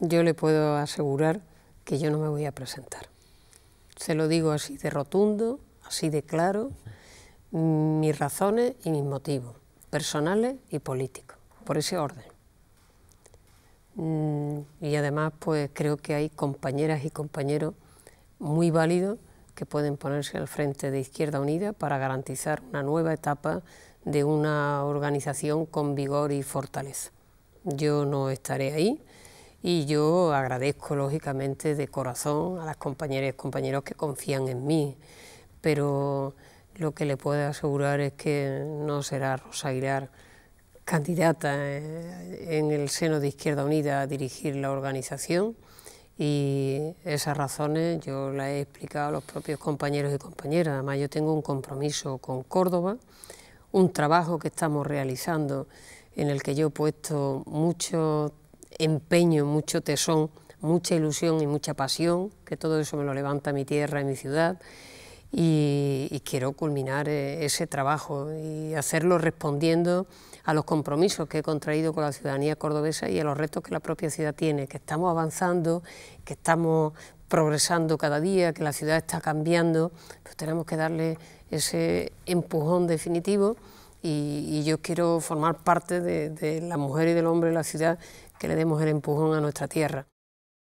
yo le puedo asegurar que yo no me voy a presentar. Se lo digo así de rotundo, así de claro, mis razones y mis motivos, personales y políticos, por ese orden. Mm, y además, pues creo que hay compañeras y compañeros muy válidos que pueden ponerse al frente de Izquierda Unida para garantizar una nueva etapa de una organización con vigor y fortaleza. Yo no estaré ahí, y yo agradezco lógicamente de corazón a las compañeras y compañeros que confían en mí, pero lo que le puedo asegurar es que no será Rosa Aguilar candidata eh, en el seno de Izquierda Unida a dirigir la organización y esas razones yo las he explicado a los propios compañeros y compañeras. Además yo tengo un compromiso con Córdoba, un trabajo que estamos realizando en el que yo he puesto mucho empeño, mucho tesón, mucha ilusión y mucha pasión, que todo eso me lo levanta mi tierra y mi ciudad. Y, quiero culminar eh, ese trabajo y hacerlo respondiendo a los compromisos que he contraído con la ciudadanía cordobesa y a los retos que la propia ciudad tiene, que estamos avanzando, que estamos progresando cada día, que la ciudad está cambiando, pues tenemos que darle ese empujón definitivo y, yo quiero formar parte de, de la mujer y del hombre de la ciudad que le demos el empujón a nuestra tierra.